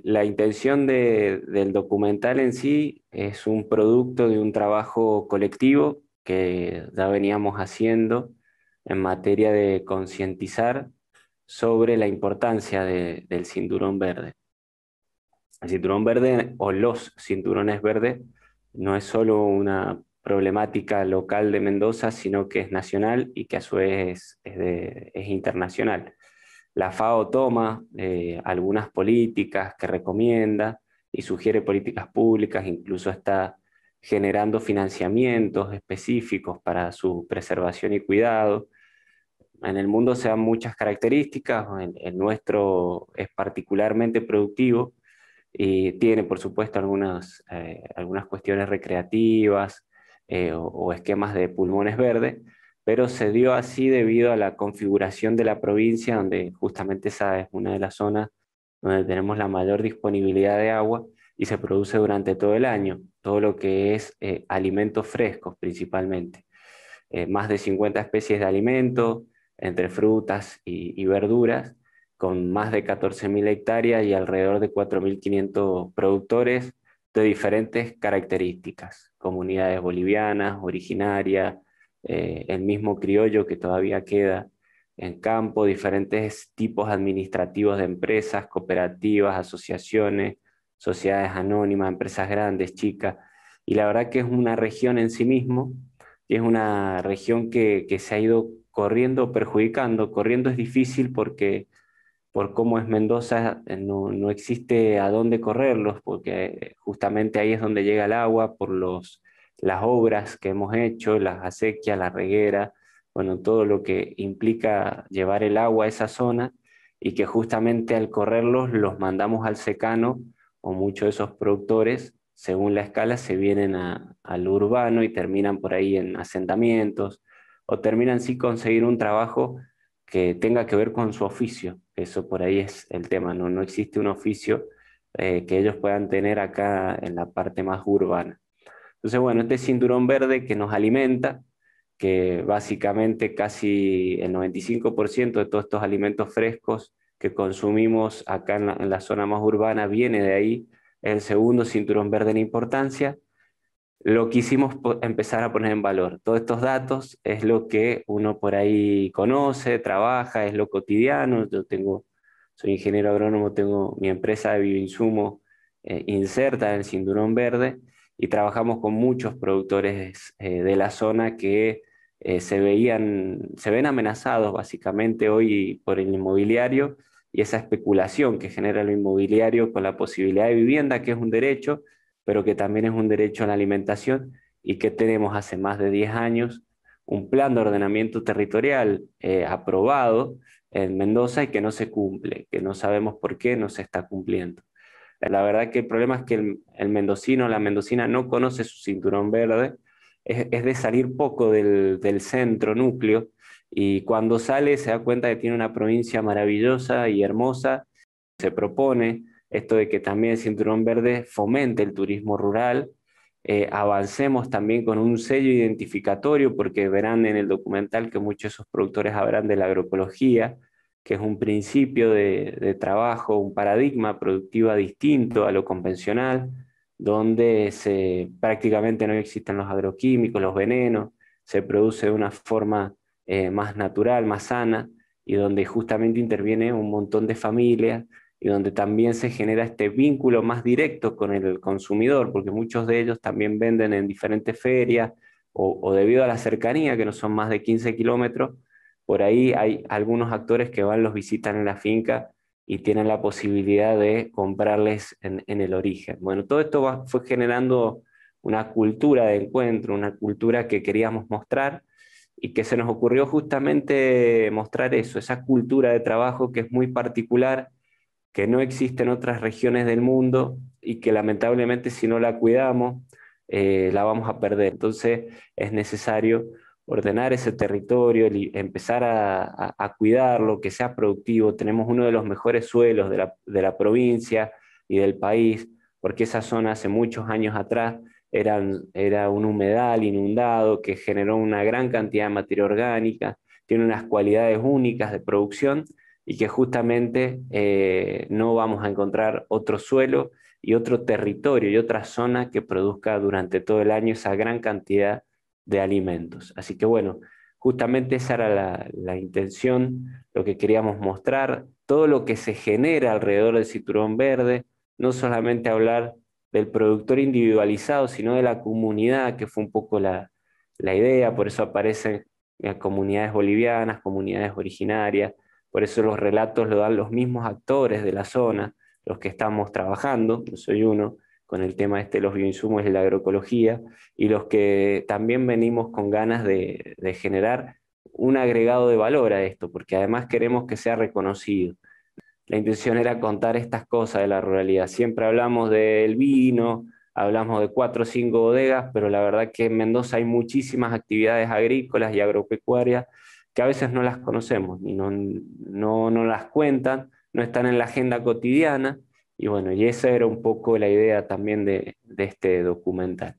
La intención del documental en sí es un producto de un trabajo colectivo que ya veníamos haciendo en materia de concientizar sobre la importancia del cinturón verde. El cinturón verde o los cinturones verdes no es solo una problemática local de Mendoza, sino que es nacional y que a su vez es, internacional. La FAO toma eh, algunas políticas que recomienda y sugiere políticas públicas, incluso está generando financiamientos específicos para su preservación y cuidado. En el mundo se dan muchas características, el nuestro es particularmente productivo y tiene, por supuesto, algunas, eh, algunas cuestiones recreativas eh, o, esquemas de pulmones verdes, pero se dio así debido a la configuración de la provincia, donde justamente esa es una de las zonas donde tenemos la mayor disponibilidad de agua y se produce durante todo el año, todo lo que es eh, alimentos frescos principalmente. más de 50 especies de alimentos, entre frutas y verduras, con más de 14.000 hectáreas y alrededor de 4.500 productores de diferentes características, comunidades bolivianas, originarias, eh, el mismo criollo que todavía queda en campo, diferentes tipos administrativos de empresas, cooperativas, asociaciones, sociedades anónimas, empresas grandes, chicas. Y la verdad que es una región en sí mismo, y es una región que se ha ido corriendo, perjudicando. Corriendo es difícil porque por cómo es Mendoza, eh, no, existe a dónde correrlos, porque eh, justamente ahí es donde llega el agua por los, las obras que hemos hecho, las acequias, la reguera, bueno, todo lo que implica llevar el agua a esa zona y que justamente al correrlos los mandamos al secano o muchos de esos productores, según la escala, se vienen al urbano y terminan por ahí en asentamientos o terminan sí conseguir un trabajo que tenga que ver con su oficio eso por ahí es el tema, no, existe un oficio eh, que ellos puedan tener acá en la parte más urbana. Entonces, bueno, este cinturón verde que nos alimenta, que básicamente casi el 95% de todos estos alimentos frescos que consumimos acá en la, en la zona más urbana viene de ahí, el segundo cinturón verde en importancia lo quisimos empezar a poner en valor. Todos estos datos es lo que uno por ahí conoce, trabaja, es lo cotidiano. Yo tengo, soy ingeniero agrónomo, tengo mi empresa de bioinsumo eh, inserta en el cinturón verde y trabajamos con muchos productores eh, de la zona que eh, se veían, se ven amenazados básicamente hoy por el inmobiliario y esa especulación que genera el inmobiliario con la posibilidad de vivienda, que es un derecho, pero que también es un derecho a la alimentación y que tenemos hace más de 10 años un plan de ordenamiento territorial eh, aprobado en Mendoza y que no se cumple, que no sabemos por qué no se está cumpliendo. La verdad que el problema es que el, mendocino la mendocina no conoce su cinturón verde, es, de salir poco del, del, centro núcleo y cuando sale se da cuenta que tiene una provincia maravillosa y hermosa, se propone, esto de que también el Cinturón Verde fomente el turismo rural, eh, avancemos también con un sello identificatorio, porque verán en el documental que muchos de esos productores hablan de la agroecología, que es un principio de, trabajo, un paradigma productivo distinto a lo convencional, donde prácticamente no existen los agroquímicos, los venenos, se produce de una forma eh, más natural, más sana, y donde justamente interviene un montón de familias y donde también se genera este vínculo más directo con el consumidor, porque muchos de ellos también venden en diferentes ferias o, debido a la cercanía, que no son más de 15 kilómetros, por ahí hay algunos actores que van, los visitan en la finca y tienen la posibilidad de comprarles en, el origen. Bueno, todo esto fue generando una cultura de encuentro, una cultura que queríamos mostrar y que se nos ocurrió justamente mostrar eso, esa cultura de trabajo que es muy particular que no existen otras regiones del mundo y que lamentablemente si no la cuidamos, eh, la vamos a perder. Entonces es necesario ordenar ese territorio, empezar a, cuidarlo, que sea productivo. Tenemos uno de los mejores suelos de la, provincia y del país, porque esa zona hace muchos años atrás era un humedal inundado que generó una gran cantidad de materia orgánica, tiene unas cualidades únicas de producción y que justamente eh, no vamos a encontrar otro suelo y otro territorio y otra zona que produzca durante todo el año esa gran cantidad de alimentos. Así que bueno, justamente esa era la, intención, lo que queríamos mostrar, todo lo que se genera alrededor del cinturón verde, no solamente hablar del productor individualizado, sino de la comunidad, que fue un poco la, la idea, por eso aparecen eh, comunidades bolivianas, comunidades originarias, por eso los relatos lo dan los mismos actores de la zona, los que estamos trabajando, yo soy uno, con el tema este de los bioinsumos y la agroecología, y los que también venimos con ganas de, de generar un agregado de valor a esto, porque además queremos que sea reconocido. La intención era contar estas cosas de la ruralidad. Siempre hablamos del vino, hablamos de cuatro o cinco bodegas, pero la verdad que en Mendoza hay muchísimas actividades agrícolas y agropecuarias que a veces no las conocemos y no, no, no las cuentan, no están en la agenda cotidiana. Y bueno, y esa era un poco la idea también de, de este documental.